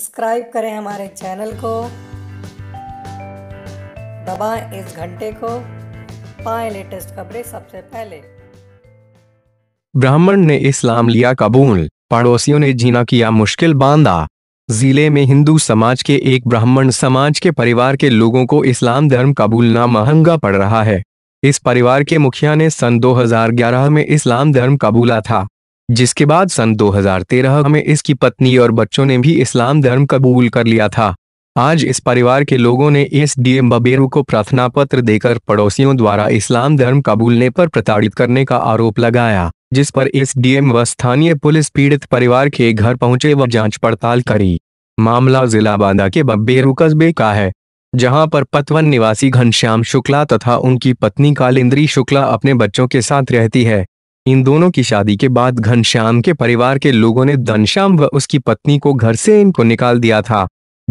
Subscribe करें हमारे channel को दबाएं इस घंटे को पाएं लेटेस्ट खबरें सबसे पहले ब्राह्मण ने इस्लाम लिया कबूल पड़ोसियों ने जीना किया मुश्किल बांधा जिले में हिंदू समाज के एक ब्राह्मण समाज के परिवार के लोगों को इस्लाम धर्म कबूलना महंगा पड़ रहा है इस परिवार के मुखिया ने सन 2011 में इस्लाम धर्म कबूला था जिसके बाद सन 2013 में इसकी पत्नी और बच्चों ने भी इस्लाम धर्म कबूल कर लिया था आज इस परिवार के लोगों ने एस डी एम बबेरू को प्रार्थना पत्र देकर पड़ोसियों द्वारा इस्लाम धर्म कबूलने पर प्रताड़ित करने का आरोप लगाया जिस पर एस डी एम व स्थानीय पुलिस पीड़ित परिवार के घर पहुंचे व जांच पड़ताल करी मामला जिला बांदा के बब्बेरू कस्बे का है जहां पर पतवन निवासी घनश्याम शुक्ला तथा उनकी पत्नी कालिंद्री शुक्ला अपने बच्चों के साथ रहती है इन दोनों की शादी के बाद घनश्याम के परिवार के लोगों ने धनश्याम व उसकी पत्नी को घर से इनको निकाल दिया था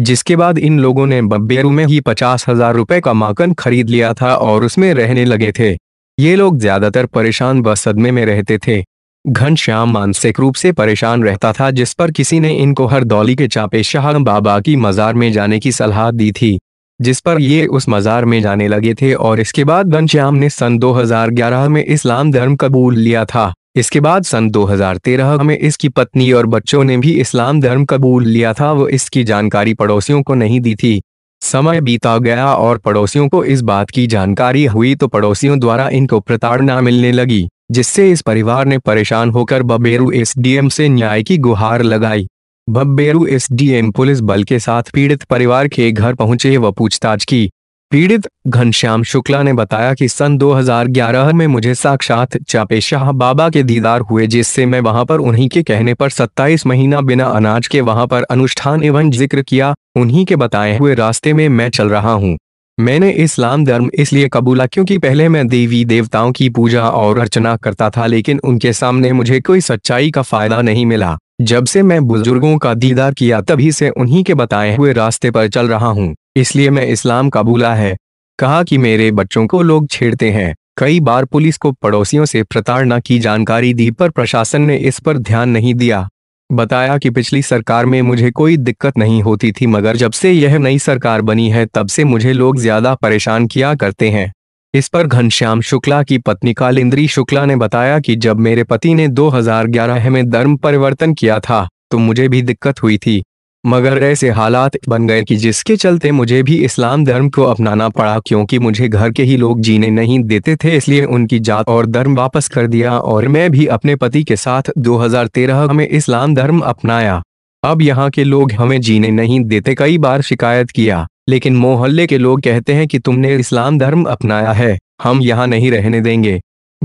जिसके बाद इन लोगों ने बब्बेरू में ही पचास हजार रुपए का माकन खरीद लिया था और उसमें रहने लगे थे ये लोग ज्यादातर परेशान व सदमे में रहते थे घनश्याम मानसिक रूप से परेशान रहता था जिस पर किसी ने इनको हर दौली के चापे शाह बाबा की मजार में जाने की सलाह दी थी जिस पर ये उस मज़ार में जाने लगे थे और इसके बाद घनश्याम ने सन 2011 में इस्लाम धर्म कबूल लिया था इसके बाद सन 2013 में इसकी पत्नी और बच्चों ने भी इस्लाम धर्म कबूल लिया था वो इसकी जानकारी पड़ोसियों को नहीं दी थी समय बीता गया और पड़ोसियों को इस बात की जानकारी हुई तो पड़ोसियों द्वारा इनको प्रताड़ना मिलने लगी जिससे इस परिवार ने परेशान होकर बबेरू एस से न्याय की गुहार लगाई बब्बेरू एस पुलिस बल के साथ पीड़ित परिवार के घर पहुंचे व पूछताछ की पीड़ित घनश्याम शुक्ला ने बताया कि सन 2011 में मुझे साक्षात चापेशाह बाबा के दीदार हुए जिससे मैं वहां पर उन्हीं के कहने पर 27 महीना बिना अनाज के वहां पर अनुष्ठान एवं जिक्र किया उन्हीं के बताए हुए रास्ते में मैं चल रहा हूं। मैंने इस्लाम धर्म इसलिए कबूला क्योंकि पहले मैं देवी देवताओं की पूजा और अर्चना करता था लेकिन उनके सामने मुझे कोई सच्चाई का फायदा नहीं मिला जब से मैं बुजुर्गों का दीदार किया तभी से उन्हीं के बताए हुए रास्ते पर चल रहा हूँ इसलिए मैं इस्लाम कबूला है कहा कि मेरे बच्चों को लोग छेड़ते हैं कई बार पुलिस को पड़ोसियों से प्रताड़ना की जानकारी दी पर प्रशासन ने इस पर ध्यान नहीं दिया बताया कि पिछली सरकार में मुझे कोई दिक्कत नहीं होती थी मगर जब से यह नई सरकार बनी है तब से मुझे लोग ज्यादा परेशान किया करते हैं इस पर घनश्याम शुक्ला की पत्नी कालिंद्री शुक्ला ने बताया कि जब मेरे पति ने 2011 में धर्म परिवर्तन किया था तो मुझे भी दिक्कत हुई थी मगर ऐसे हालात बन गए कि जिसके चलते मुझे भी इस्लाम धर्म को अपनाना पड़ा क्योंकि मुझे घर के ही लोग जीने नहीं देते थे इसलिए उनकी जात और धर्म वापस कर दिया और मैं भी अपने पति के साथ 2013 में इस्लाम धर्म अपनाया अब यहाँ के लोग हमें जीने नहीं देते कई बार शिकायत किया लेकिन मोहल्ले के लोग कहते हैं कि तुमने इस्लाम धर्म अपनाया है हम यहाँ नहीं रहने देंगे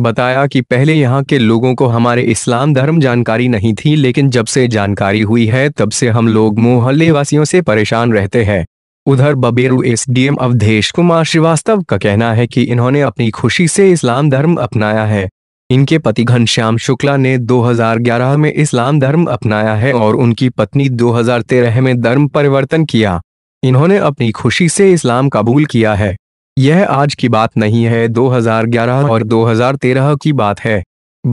बताया कि पहले यहाँ के लोगों को हमारे इस्लाम धर्म जानकारी नहीं थी लेकिन जब से जानकारी हुई है तब से हम लोग मोहल्ले वासियों से परेशान रहते हैं उधर बबेरू एसडीएम अवधेश कुमार श्रीवास्तव का कहना है कि इन्होंने अपनी खुशी से इस्लाम धर्म अपनाया है इनके पति घनश्याम शुक्ला ने 2011 में इस्लाम धर्म अपनाया है और उनकी पत्नी 2013 में धर्म परिवर्तन किया इन्होंने अपनी खुशी से इस्लाम कबूल किया है यह आज की बात नहीं है 2011 और 2013 की बात है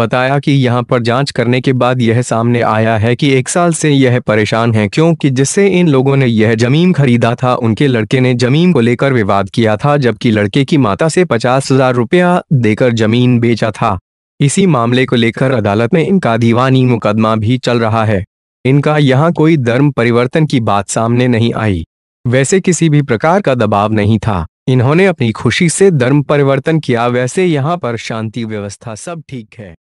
बताया कि यहाँ पर जांच करने के बाद यह सामने आया है कि एक साल से यह परेशान है क्योंकि जिससे इन लोगों ने यह जमीन खरीदा था उनके लड़के ने जमीन को लेकर विवाद किया था जबकि लड़के की माता से पचास हजार रुपया देकर जमीन बेचा था इसी मामले को लेकर अदालत में इनका दीवानी मुकदमा भी चल रहा है इनका यहाँ कोई धर्म परिवर्तन की बात सामने नहीं आई वैसे किसी भी प्रकार का दबाव नहीं था इन्होंने अपनी खुशी से धर्म परिवर्तन किया वैसे यहाँ पर शांति व्यवस्था सब ठीक है